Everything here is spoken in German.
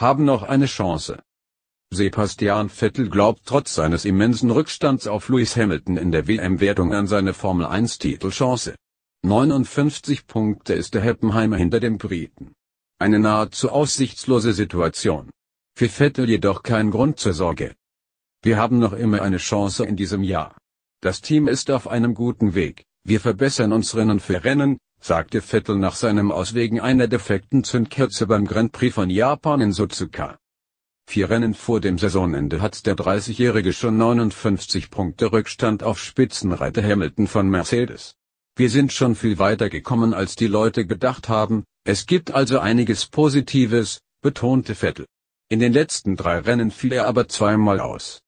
haben noch eine Chance. Sebastian Vettel glaubt trotz seines immensen Rückstands auf Lewis Hamilton in der WM-Wertung an seine Formel-1-Titelchance. 59 Punkte ist der Heppenheimer hinter dem Briten. Eine nahezu aussichtslose Situation. Für Vettel jedoch kein Grund zur Sorge. Wir haben noch immer eine Chance in diesem Jahr. Das Team ist auf einem guten Weg, wir verbessern uns Rennen für Rennen, sagte Vettel nach seinem Aus wegen einer defekten Zündkerze beim Grand Prix von Japan in Suzuka. Vier Rennen vor dem Saisonende hat der 30-Jährige schon 59 Punkte Rückstand auf Spitzenreiter Hamilton von Mercedes. Wir sind schon viel weiter gekommen als die Leute gedacht haben, es gibt also einiges Positives, betonte Vettel. In den letzten drei Rennen fiel er aber zweimal aus.